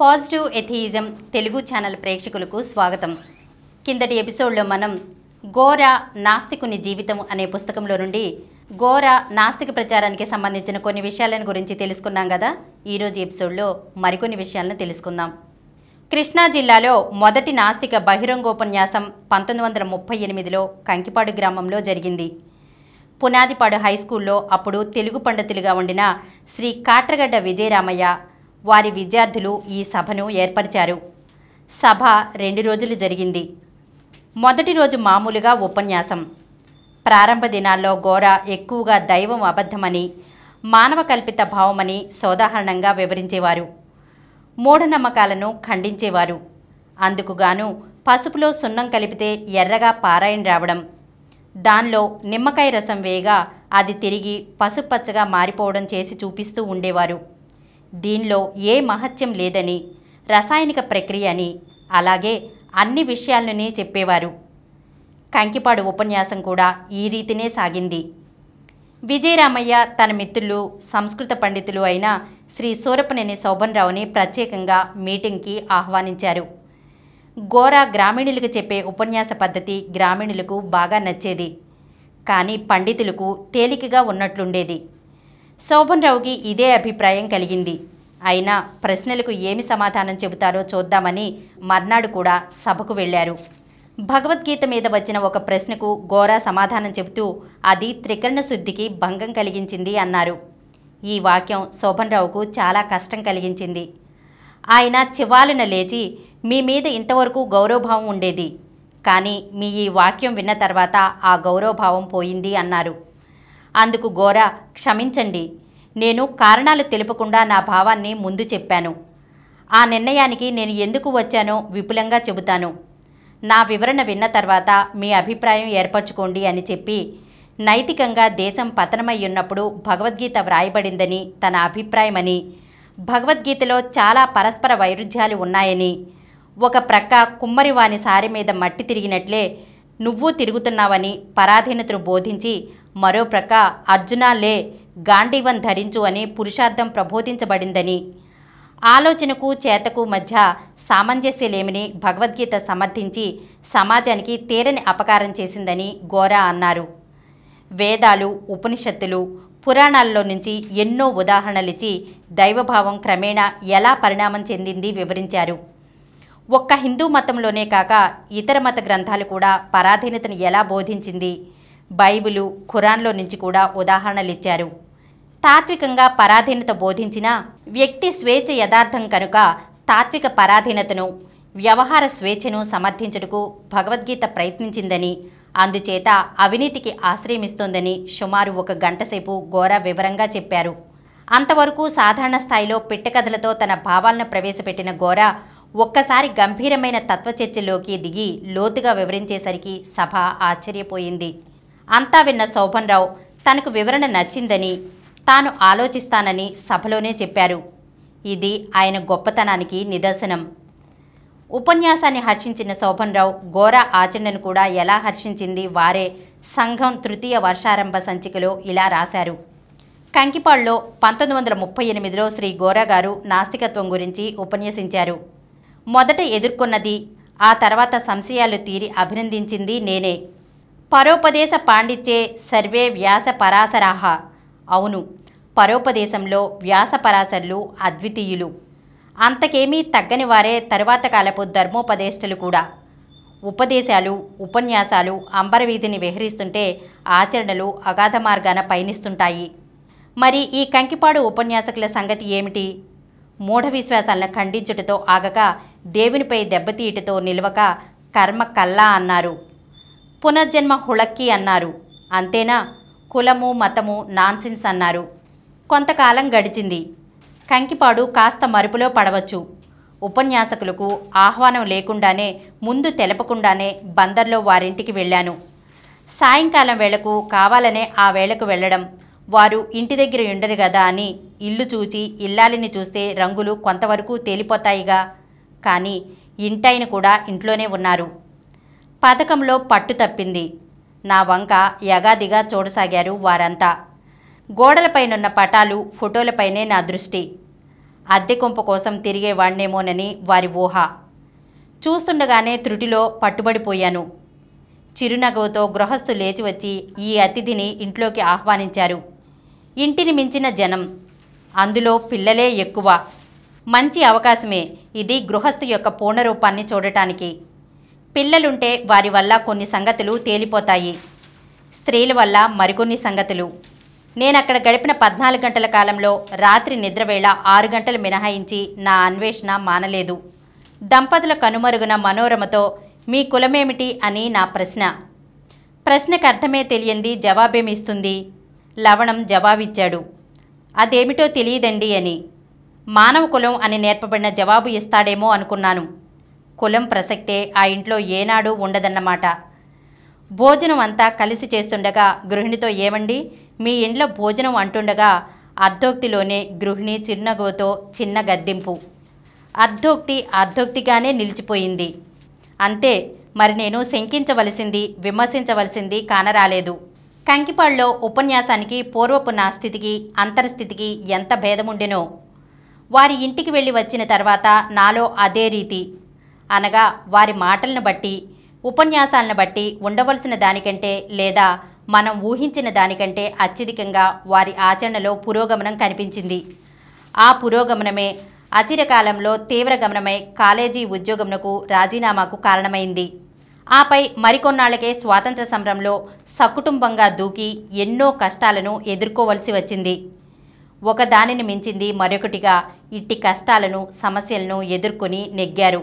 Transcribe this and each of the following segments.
positive atheism Telugu channel ప్రేక్షకులకు స్వాగతం కిందటి ఎపిసోడ్లో మనం ఘోర నాస్తికుని జీవితం అనే పుస్తకంలో నుండి ఘోర నాస్తిక ప్రచారానికి సంబంధించిన కొన్ని విషయాలను గురించి తెలుసుకున్నాం కదా ఈరోజు ఎపిసోడ్లో మరికొన్ని విషయాలను తెలుసుకుందాం కృష్ణా జిల్లాలో మొదటి నాస్తిక బహిరంగోపన్యాసం పంతొమ్మిది వందల ముప్పై ఎనిమిదిలో కంకిపాడు గ్రామంలో జరిగింది పునాదిపాడు హై స్కూల్లో అప్పుడు తెలుగు పండితులుగా ఉండిన శ్రీ కాట్రగడ్డ విజయరామయ్య వారి విద్యార్థులు ఈ సభను ఏర్పరిచారు సభ రెండు రోజులు జరిగింది మొదటి రోజు మామూలుగా ఉపన్యాసం ప్రారంభ దినాల్లో ఘోర ఎక్కువగా దైవం అబద్ధమని మానవ కల్పిత భావమని సోదాహరణంగా వివరించేవారు మూఢనమ్మకాలను ఖండించేవారు అందుకుగాను పసుపులో సున్నం కలిపితే ఎర్రగా పారాయణ రావడం దానిలో నిమ్మకాయ రసం వేయగా అది తిరిగి పసుపచ్చగా మారిపోవడం చేసి చూపిస్తూ ఉండేవారు దీనిలో ఏ మహత్యం లేదని రసాయనిక ప్రక్రియ అని అలాగే అన్ని విషయాలనే చెప్పేవారు కంకిపాడు ఉపన్యాసం కూడా ఈ రీతినే సాగింది విజయరామయ్య తన మిత్రులు సంస్కృత పండితులు అయిన శ్రీ సూరపనేని శోభన్రావుని ప్రత్యేకంగా మీటింగ్కి ఆహ్వానించారు గోరా గ్రామీణులకు చెప్పే ఉపన్యాస పద్ధతి గ్రామీణులకు బాగా నచ్చేది కానీ పండితులకు తేలికగా ఉన్నట్లుండేది శోభన్ రావుకి ఇదే అభిప్రాయం కలిగింది అయినా ప్రశ్నలకు ఏమి సమాధానం చెబుతారో చూద్దామని మర్నాడు కూడా సభకు వెళ్లారు భగవద్గీత మీద వచ్చిన ఒక ప్రశ్నకు గోరా సమాధానం చెబుతూ అది త్రికరణ శుద్ధికి భంగం కలిగించింది అన్నారు ఈ వాక్యం శోభన్ రావుకు చాలా కష్టం కలిగించింది ఆయన చివాలున లేచి మీ మీద ఇంతవరకు గౌరవభావం ఉండేది కానీ మీ ఈ వాక్యం విన్న తర్వాత ఆ గౌరవభావం పోయింది అన్నారు అందుకు గోర క్షమించండి నేను కారణాలు తెలుపకుండా నా భావాన్ని ముందు చెప్పాను ఆ నిర్ణయానికి నేను ఎందుకు వచ్చానో విపులంగా చెబుతాను నా వివరణ విన్న తర్వాత మీ అభిప్రాయం ఏర్పరచుకోండి అని చెప్పి నైతికంగా దేశం పతనమయ్యున్నప్పుడు భగవద్గీత వ్రాయబడిందని తన అభిప్రాయమని భగవద్గీతలో చాలా పరస్పర వైరుధ్యాలు ఉన్నాయని ఒక ప్రక్క కుమ్మరివాని సారి మీద మట్టి తిరిగినట్లే నువ్వు తిరుగుతున్నావని పరాధీనతను బోధించి మరోప్రక అర్జున లే గాంధీవం ధరించు అని పురుషార్థం ప్రబోధించబడిందని ఆలోచనకు చేతకు మధ్య సామంజస్యలేమిని భగవద్గీత సమర్థించి సమాజానికి తీరని అపకారం చేసిందని గోరా అన్నారు వేదాలు ఉపనిషత్తులు పురాణాల్లో నుంచి ఎన్నో ఉదాహరణలిచ్చి దైవభావం క్రమేణా ఎలా పరిణామం చెందింది వివరించారు ఒక్క హిందూ మతంలోనే కాక ఇతర మత గ్రంథాలు కూడా పరాధీనతను ఎలా బోధించింది బైబులు ఖురాన్లో నుంచి కూడా ఉదాహరణలు ఇచ్చారు తాత్వికంగా పరాధీనత బోధించిన వ్యక్తి స్వేచ్ఛ యథార్థం కనుక తాత్విక పరాధీనతను వ్యవహార స్వేచ్ఛను సమర్థించటకు భగవద్గీత ప్రయత్నించిందని అందుచేత అవినీతికి ఆశ్రయమిస్తోందని సుమారు ఒక గంటసేపు ఘోర వివరంగా చెప్పారు అంతవరకు సాధారణ స్థాయిలో పిట్టకథలతో తన భావాలను ప్రవేశపెట్టిన ఘోర ఒక్కసారి గంభీరమైన తత్వచర్చలోకి దిగి లోతుగా వివరించేసరికి సభ ఆశ్చర్యపోయింది అంతా విన్న శోభన్ రావు తనకు వివరణ నచ్చిందని తాను ఆలోచిస్తానని సభలోనే చెప్పారు ఇది ఆయన గొప్పతనానికి నిదర్శనం ఉపన్యాసాన్ని హర్షించిన శోభన్ రావు ఘోర ఆచరణను కూడా ఎలా హర్షించింది వారే సంఘం తృతీయ వర్షారంభ సంచికలో ఇలా రాశారు కంకిపాడులో పంతొమ్మిది వందల ముప్పై ఎనిమిదిలో శ్రీ గోరా గారు నాస్తికత్వం గురించి ఉపన్యసించారు మొదట ఎదుర్కొన్నది ఆ తర్వాత సంశయాలు తీరి అభినందించింది నేనే పరోపదేశ పాండిత్యే సర్వే వ్యాస పరాశరాహ అవును పరోపదేశంలో వ్యాస పరాశర్లు అద్వితీయులు అంతకేమీ తగ్గని వారే తరువాత కాలపు ధర్మోపదేష్టలు కూడా ఉపదేశాలు ఉపన్యాసాలు అంబరవీధిని విహరిస్తుంటే ఆచరణలు అగాధ మార్గాన పయనిస్తుంటాయి మరి ఈ కంకిపాడు ఉపన్యాసకుల సంగతి ఏమిటి మూఢ విశ్వాసాలను ఖండించుటతో ఆగక దేవునిపై దెబ్బతీయుటతో నిలవక కర్మ కల్లా అన్నారు పునర్జన్మ హుళక్కి అన్నారు అంతేనా కులము మతము నాన్సెన్స్ అన్నారు కొంతకాలం గడిచింది కంకిపాడు కాస్త మరుపులో పడవచ్చు ఉపన్యాసకులకు ఆహ్వానం లేకుండానే ముందు తెలపకుండానే బందర్లో వారింటికి వెళ్ళాను సాయంకాలం వేళకు కావాలనే ఆ వేళకు వెళ్ళడం వారు ఇంటి దగ్గర ఉండరు కదా అని ఇల్లు చూచి ఇల్లాలిని చూస్తే రంగులు కొంతవరకు తేలిపోతాయిగా కానీ ఇంటైన కూడా ఇంట్లోనే ఉన్నారు పథకంలో పట్టు తప్పింది నా వంక యగాదిగా చూడసాగారు వారంతా గోడలపైనున్న పటాలు ఫోటోలపైనే నా దృష్టి అద్దె కొంప కోసం తిరిగేవాణ్ణేమోనని వారి ఊహ చూస్తుండగానే త్రుటిలో పట్టుబడిపోయాను చిరునగవుతో గృహస్థు లేచి వచ్చి ఈ అతిథిని ఇంట్లోకి ఆహ్వానించారు ఇంటిని మించిన జనం అందులో పిల్లలే ఎక్కువ మంచి అవకాశమే ఇది గృహస్థు యొక్క పూర్ణరూపాన్ని చూడటానికి పిల్లలుంటే వారి వల్ల కొన్ని సంగతులు తేలిపోతాయి స్త్రీల వల్ల మరికొన్ని సంగతులు నేను అక్కడ గడిపిన పద్నాలుగు గంటల కాలంలో రాత్రి నిద్రవేళ ఆరు గంటలు మినహాయించి నా అన్వేషణ మానలేదు దంపతుల కనుమరుగున మనోరమతో మీ కులమేమిటి అని నా ప్రశ్న ప్రశ్నకు అర్థమే తెలియంది జవాబేమిస్తుంది లవణం జవాబిచ్చాడు అదేమిటో తెలియదండి అని మానవ కులం అని నేర్పబడిన జవాబు ఇస్తాడేమో అనుకున్నాను కులం ప్రసక్తే ఆ ఇంట్లో ఏనాడూ ఉండదన్నమాట భోజనం అంతా కలిసి చేస్తుండగా గృహిణితో ఏమండి మీ ఇంట్లో భోజనం అంటుండగా అర్ధోక్తిలోనే గృహిణి చిన్నగోతో చిన్న గద్దింపు అర్ధోక్తి అర్ధోక్తిగానే నిలిచిపోయింది అంతే మరి నేను శంకించవలసింది విమర్శించవలసింది కానరాలేదు కంకిపాళ్ళలో ఉపన్యాసానికి పూర్వపు నా స్థితికి అంతర్స్థితికి ఎంత భేదముండెనో వారి ఇంటికి వెళ్ళి వచ్చిన తర్వాత నాలో అదే రీతి అనగా వారి మాటలను బట్టి ఉపన్యాసాలను బట్టి ఉండవలసిన దానికంటే లేదా మనం ఊహించిన దానికంటే అత్యధికంగా వారి ఆచరణలో పురోగమనం కనిపించింది ఆ పురోగమనమే అచిరకాలంలో తీవ్ర గమనమై కాలేజీ ఉద్యోగమునకు రాజీనామాకు కారణమైంది ఆపై మరికొన్నాళ్లకే స్వాతంత్ర సమరంలో సకుటుంబంగా దూకి ఎన్నో కష్టాలను ఎదుర్కోవలసి వచ్చింది ఒకదానిని మించింది మరొకటిగా ఇట్టి కష్టాలను సమస్యలను ఎదుర్కొని నెగ్గారు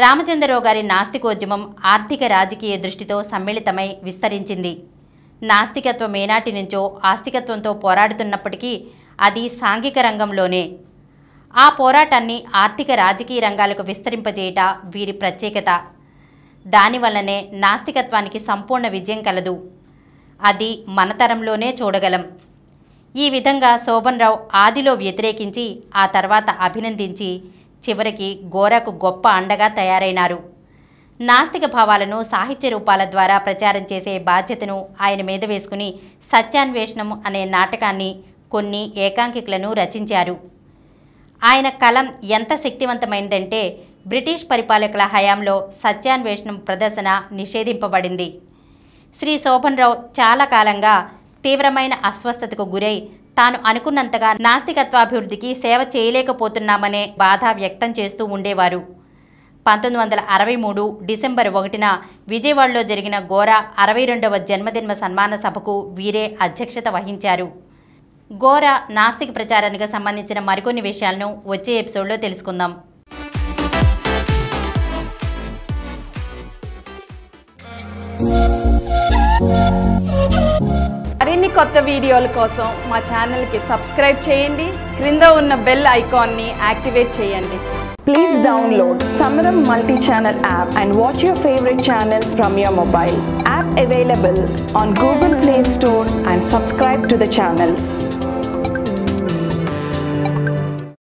రామచంద్రరావు గారి నాస్తికోద్యమం ఆర్థిక రాజకీయ దృష్టితో సమ్మిళితమై విస్తరించింది నాస్తికత్వం ఏనాటి నుంచో ఆస్తికత్వంతో పోరాడుతున్నప్పటికీ అది సాంఘిక రంగంలోనే ఆ పోరాటాన్ని ఆర్థిక రాజకీయ రంగాలకు విస్తరింపజేయట వీరి ప్రత్యేకత దానివల్లనే నాస్తికత్వానికి సంపూర్ణ విజయం కలదు అది మనతరంలోనే చూడగలం ఈ విధంగా శోభన్ రావు ఆదిలో వ్యతిరేకించి ఆ తర్వాత అభినందించి చివరికి గోరకు గొప్ప అండగా తయారైనారు నాస్తిక భావాలను సాహిత్య రూపాల ద్వారా ప్రచారం చేసే బాధ్యతను ఆయన మీద వేసుకుని సత్యాన్వేషణం అనే నాటకాన్ని కొన్ని ఏకాంకికలను రచించారు ఆయన కలం ఎంత శక్తివంతమైందంటే బ్రిటిష్ పరిపాలకుల హయాంలో సత్యాన్వేషణం ప్రదర్శన నిషేధింపబడింది శ్రీ శోభన్ రావు చాలా కాలంగా తీవ్రమైన అస్వస్థతకు గురై తాను అనుకున్నంతగా నాస్తికత్వాభివృద్ధికి సేవ చేయలేకపోతున్నామనే బాధ వ్యక్తం చేస్తూ ఉండేవారు పంతొమ్మిది వందల అరవై మూడు డిసెంబర్ ఒకటిన విజయవాడలో జరిగిన గోర అరవై రెండవ జన్మదిన సన్మాన సభకు వీరే అధ్యక్షత వహించారు గోర నాస్తిక ప్రచారానికి సంబంధించిన మరికొన్ని విషయాలను వచ్చే ఎపిసోడ్లో తెలుసుకుందాం కొత్త వీడియోల కోసం మా ఛానల్కి సబ్స్క్రైబ్ చేయండి క్రింద ఉన్న బెల్ ఐకాన్ని యాక్టివేట్ చేయండి please download Samaram multi channel app and watch your favourite channels from your mobile app available on Google Play Store and subscribe to the channels